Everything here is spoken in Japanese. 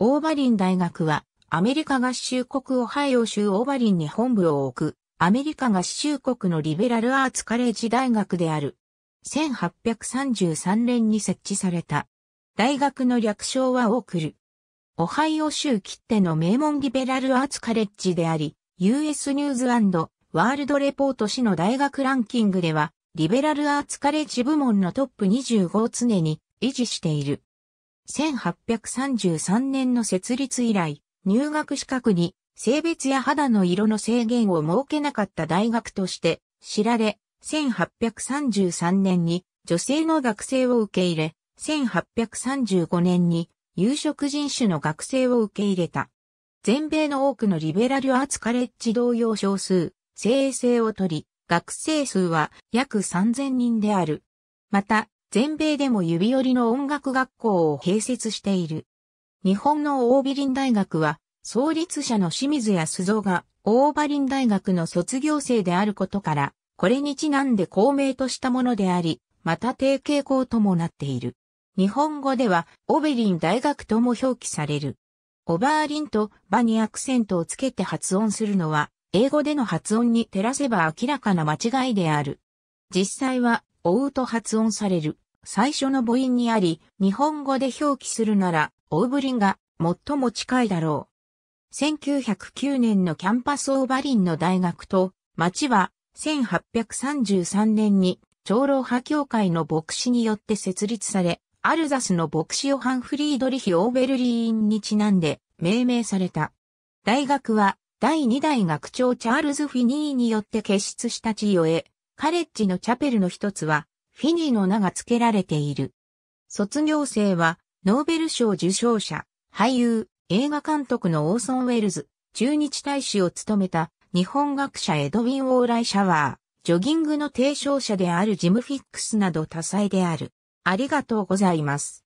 オーバリン大学は、アメリカ合衆国オハイオ州オーバリンに本部を置く、アメリカ合衆国のリベラルアーツカレッジ大学である。1833年に設置された。大学の略称はオークル。オハイオ州切手の名門リベラルアーツカレッジであり、US ニューズワールドレポート誌の大学ランキングでは、リベラルアーツカレッジ部門のトップ25を常に維持している。1833年の設立以来、入学資格に性別や肌の色の制限を設けなかった大学として知られ、1833年に女性の学生を受け入れ、1835年に有色人種の学生を受け入れた。全米の多くのリベラルアーツカレッジ同様少数、精鋭性を取り、学生数は約3000人である。また、全米でも指折りの音楽学校を併設している。日本のオービリン大学は、創立者の清水康蔵が、オーバリン大学の卒業生であることから、これにちなんで公明としたものであり、また提携校ともなっている。日本語では、オベリン大学とも表記される。オバーリンとバにアクセントをつけて発音するのは、英語での発音に照らせば明らかな間違いである。実際は、おうと発音される、最初の母音にあり、日本語で表記するなら、オーブリンが最も近いだろう。1909年のキャンパスオーバリンの大学と、町は1833年に長老派協会の牧師によって設立され、アルザスの牧師ヨハン・フリードリヒ・オーベルリーンにちなんで命名された。大学は第2代学長チャールズ・フィニーによって結出した地位を得、カレッジのチャペルの一つは、フィニーの名が付けられている。卒業生は、ノーベル賞受賞者、俳優、映画監督のオーソン・ウェルズ、中日大使を務めた日本学者エドウィン・オーライ・シャワー、ジョギングの提唱者であるジム・フィックスなど多彩である。ありがとうございます。